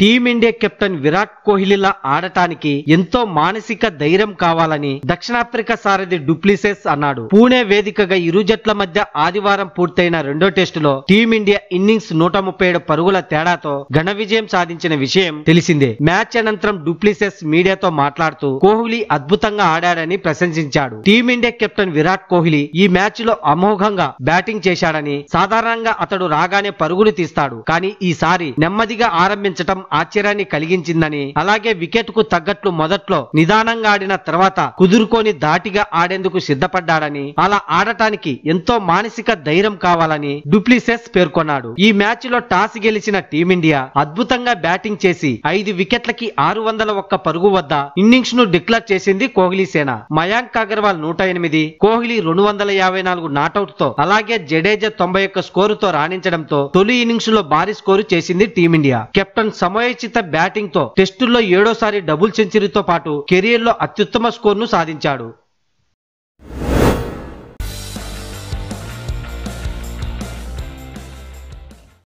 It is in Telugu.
టీమిండియా కెప్టెన్ విరాట్ కోహ్లీలా ఆడటానికి ఎంతో మానసిక ధైర్యం కావాలని దక్షిణాఫ్రికా సారథి డూప్లిసెస్ అన్నాడు పూణే వేదికగా ఇరు జట్ల మధ్య ఆదివారం పూర్తయిన రెండో టెస్టులో టీమిండియా ఇన్నింగ్స్ నూట ముప్పై ఏడు పరుగుల తేడాతో ఘన విజయం సాధించిన విషయం తెలిసిందే మ్యాచ్ అనంతరం డూప్లిసెస్ మీడియాతో మాట్లాడుతూ కోహ్లీ అద్భుతంగా ఆడాడని ప్రశంసించాడు టీమిండియా కెప్టెన్ విరాట్ కోహ్లీ ఈ మ్యాచ్ లో అమోఘంగా బ్యాటింగ్ చేశాడని సాధారణంగా అతడు రాగానే పరుగులు తీస్తాడు కానీ ఈసారి నెమ్మదిగా ఆరంభించటం ఆశ్చర్యాన్ని కలిగించిందని అలాగే వికెట్ కు తగ్గట్లు మొదట్లో నిదానంగా ఆడిన తర్వాత కుదురుకొని దాటిగా ఆడేందుకు సిద్ధపడ్డాడని అలా ఆడటానికి ఎంతో మానసిక ధైర్యం కావాలని డూప్లిసెస్ పేర్కొన్నాడు ఈ మ్యాచ్ లో టాస్ గెలిచిన టీమిండియా అద్భుతంగా బ్యాటింగ్ చేసి ఐదు వికెట్లకి ఆరు వందల ఒక్క పరుగు వద్ద ఇన్నింగ్స్ ను డిక్లేర్ చేసింది కోహ్లీ సేన మయాంక్ అగర్వాల్ నూట ఎనిమిది కోహ్లీ రెండు వందల యాభై నాలుగు నాటౌట్ తో అలాగే జడేజా తొంభై ఒక్క స్కోరుతో రాణించడంతో తొలి ఇన్నింగ్స్ లో భారీ స్కోరు చేసింది టీమిండియా కెప్టెన్ సమ బ్యాటింగ్ బ్యాటింగ్తో టెస్టుల్లో ఏడోసారి డబుల్ సెంచరీతో పాటు కెరీర్లో అత్యుత్తమ ను సాధించాడు